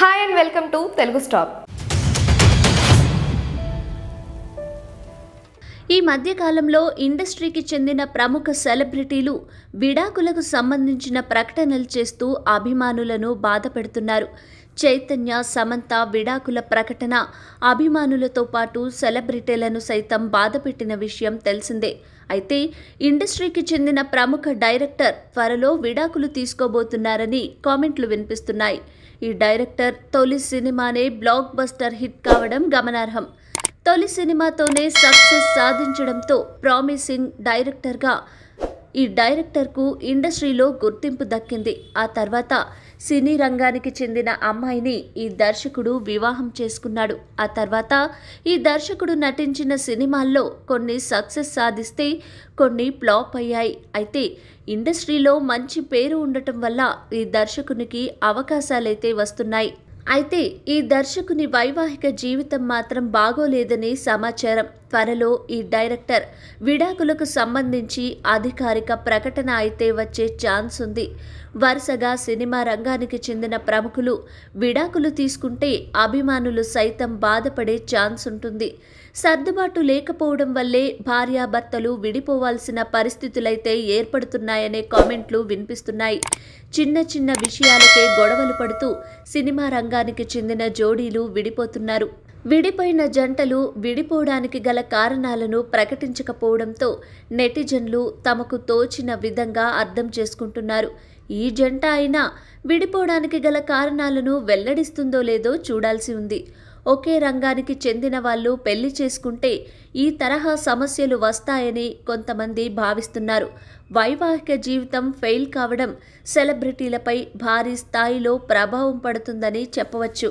hi and welcome to Telugu stop ఈ మధ్యకాలంలో ఇండస్ట్రీకి చెందిన ప్రముఖ సెలబ్రిటీలు విడాకులకు సంబంధించిన ప్రకటనలు చేస్తూ అభిమానులను బాధ పెడుతున్నారు చైతన్య సమంత విడాకుల ప్రకటన అభిమానులతో పాటు సెలబ్రిటీలను సైతం బాధపెట్టిన విషయం తెలిసిందే అయితే ఇండస్ట్రీకి చెందిన ప్రముఖ డైరెక్టర్ త్వరలో విడాకులు తీసుకోబోతున్నారని కామెంట్లు వినిపిస్తున్నాయి ఈ డైరెక్టర్ తొలి సినిమానే బ్లాక్ బస్టర్ హిట్ కావడం గమనార్హం తొలి సినిమాతోనే సక్సెస్ సాధించడంతో ప్రామిసింగ్ డైరెక్టర్గా ఈ డైరెక్టర్కు ఇండస్ట్రీలో గుర్తింపు దక్కింది ఆ తర్వాత సినీ రంగానికి చెందిన అమ్మాయిని ఈ దర్శకుడు వివాహం చేసుకున్నాడు ఆ తర్వాత ఈ దర్శకుడు నటించిన సినిమాల్లో కొన్ని సక్సెస్ సాధిస్తే కొన్ని ఫ్లాప్ అయ్యాయి అయితే ఇండస్ట్రీలో మంచి పేరు ఉండటం వల్ల ఈ దర్శకునికి అవకాశాలైతే వస్తున్నాయి అయితే ఈ దర్శకుని వైవాహిక జీవితం మాత్రం బాగోలేదని సమాచారం త్వరలో ఈ డైరెక్టర్ విడాకులకు సంబంధించి అధికారిక ప్రకటన అయితే వచ్చే ఛాన్స్ ఉంది వరుసగా సినిమా రంగానికి చెందిన ప్రముఖులు విడాకులు తీసుకుంటే అభిమానులు సైతం బాధపడే ఛాన్స్ ఉంటుంది సర్దుబాటు లేకపోవడం వల్లే భార్యాభర్తలు విడిపోవాల్సిన పరిస్థితులైతే ఏర్పడుతున్నాయనే కామెంట్లు వినిపిస్తున్నాయి చిన్న చిన్న విషయాలకే గొడవలు పడుతూ సినిమా రంగా వర్గానికి చెందిన జోడీలు విడిపోతున్నారు విడిపోయిన జంటలు విడిపోవడానికి గల కారణాలను ప్రకటించకపోవడంతో నెటిజన్లు తమకు తోచిన విధంగా అర్థం చేసుకుంటున్నారు ఈ జంట అయినా విడిపోవడానికి గల కారణాలను వెల్లడిస్తుందో లేదో చూడాల్సి ఉంది ఒకే రంగానికి చెందిన వాళ్ళు పెళ్లి చేసుకుంటే ఈ తరహా సమస్యలు వస్తాయని కొంతమంది భావిస్తున్నారు వైవాహిక జీవితం ఫెయిల్ కావడం సెలబ్రిటీలపై భారీ స్థాయిలో ప్రభావం పడుతుందని చెప్పవచ్చు